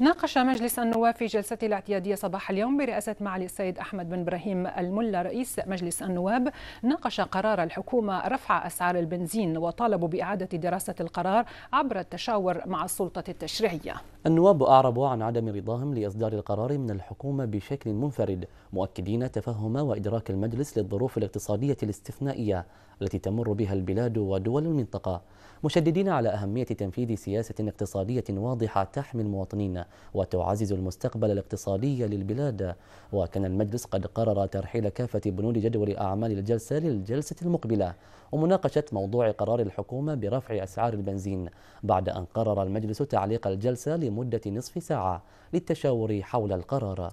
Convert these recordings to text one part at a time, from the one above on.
ناقش مجلس النواب في جلسته الاعتيادية صباح اليوم برئاسة معالي السيد أحمد بن إبراهيم الملا رئيس مجلس النواب ناقش قرار الحكومة رفع أسعار البنزين وطالبوا بإعادة دراسة القرار عبر التشاور مع السلطة التشريعية النواب أعربوا عن عدم رضاهم لإصدار القرار من الحكومة بشكل منفرد مؤكدين تفهم وإدراك المجلس للظروف الاقتصادية الاستثنائية التي تمر بها البلاد ودول المنطقة مشددين على أهمية تنفيذ سياسة اقتصادية واضحة تحمي المواطنين وتعزز المستقبل الاقتصادي للبلاد وكان المجلس قد قرر ترحيل كافة بنود جدول أعمال الجلسة للجلسة المقبلة ومناقشة موضوع قرار الحكومة برفع أسعار البنزين بعد أن قرر المجلس تعليق الجلسة لمدة نصف ساعة للتشاور حول القرار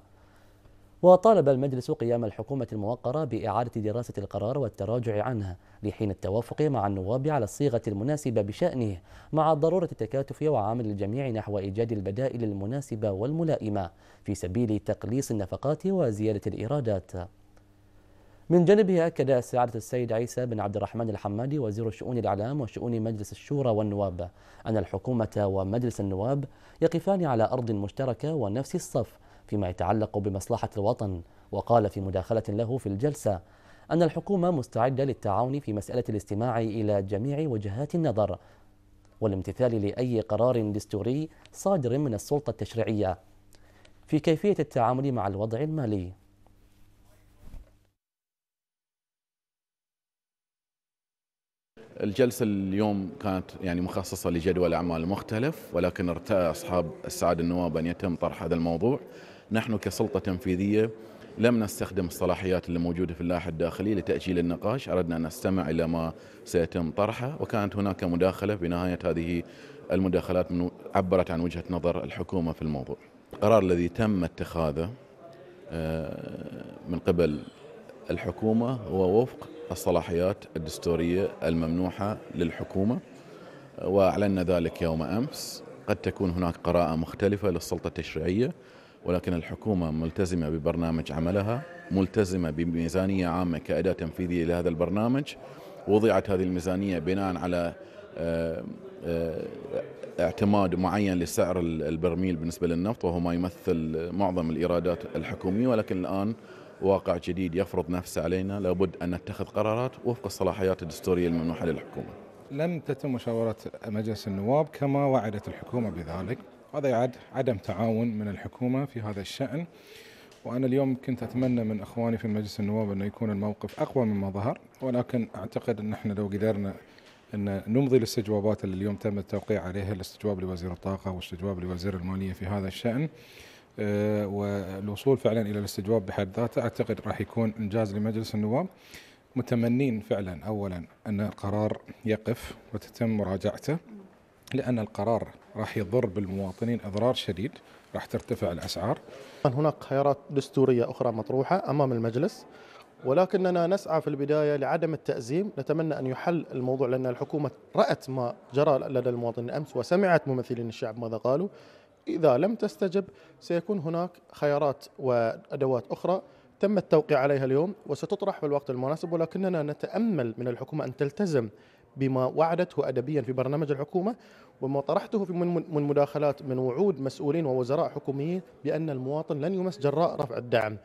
وطالب المجلس قيام الحكومة الموقرة بإعادة دراسة القرار والتراجع عنه لحين التوافق مع النواب على الصيغة المناسبة بشأنه مع ضرورة التكاتف وعمل الجميع نحو إيجاد البدائل المناسبة والملائمة في سبيل تقليص النفقات وزيادة الإيرادات من جانبه أكد سعادة السيد عيسى بن عبد الرحمن الحمادي وزير شؤون الإعلام وشؤون مجلس الشورى والنواب أن الحكومة ومجلس النواب يقفان على أرض مشتركة ونفس الصف فيما يتعلق بمصلحة الوطن وقال في مداخلة له في الجلسة أن الحكومة مستعدة للتعاون في مسألة الاستماع إلى جميع وجهات النظر والامتثال لأي قرار دستوري صادر من السلطة التشريعية في كيفية التعامل مع الوضع المالي الجلسة اليوم كانت يعني مخصصة لجدول أعمال مختلف ولكن ارتأى أصحاب السعادة النواب أن يتم طرح هذا الموضوع نحن كسلطة تنفيذية لم نستخدم الصلاحيات اللي موجودة في اللائحة الداخلية لتأجيل النقاش أردنا أن نستمع إلى ما سيتم طرحه وكانت هناك مداخلة في نهاية هذه المداخلات من عبرت عن وجهة نظر الحكومة في الموضوع القرار الذي تم اتخاذه آه، من قبل الحكومة هو وفق الصلاحيات الدستورية الممنوحة للحكومة آه، وأعلنا ذلك يوم أمس قد تكون هناك قراءة مختلفة للسلطة التشريعية ولكن الحكومة ملتزمة ببرنامج عملها ملتزمة بميزانية عامة كأداة تنفيذية لهذا البرنامج وضعت هذه الميزانية بناء على آه، آه، اعتماد معين لسعر البرميل بالنسبة للنفط وهو ما يمثل معظم الإيرادات الحكومية ولكن الآن واقع جديد يفرض نفسه علينا لابد أن نتخذ قرارات وفق الصلاحيات الدستورية الممنوحة للحكومة لم تتم مشاورة مجلس النواب كما وعدت الحكومة بذلك هذا يعد عدم تعاون من الحكومة في هذا الشأن وأنا اليوم كنت أتمنى من إخواني في مجلس النواب أنه يكون الموقف أقوى مما ظهر ولكن أعتقد أن احنا لو قدرنا أن نمضي الاستجوابات اللي اليوم تم التوقيع عليها الاستجواب لوزير الطاقة والاستجواب لوزير المالية في هذا الشأن آه، والوصول فعلا إلى الاستجواب بحد ذاته أعتقد راح يكون إنجاز لمجلس النواب متمنين فعلا أولا أن القرار يقف وتتم مراجعته لأن القرار راح يضر بالمواطنين إضرار شديد راح ترتفع الأسعار هناك خيارات دستورية أخرى مطروحة أمام المجلس ولكننا نسعى في البداية لعدم التأزيم نتمنى أن يحل الموضوع لأن الحكومة رأت ما جرى لدى المواطنين أمس وسمعت ممثلين الشعب ماذا قالوا إذا لم تستجب سيكون هناك خيارات وأدوات أخرى تم التوقيع عليها اليوم وستطرح في الوقت المناسب ولكننا نتأمل من الحكومة أن تلتزم بما وعدته أدبيا في برنامج الحكومة وما طرحته من مداخلات من وعود مسؤولين ووزراء حكوميين بأن المواطن لن يمس جراء رفع الدعم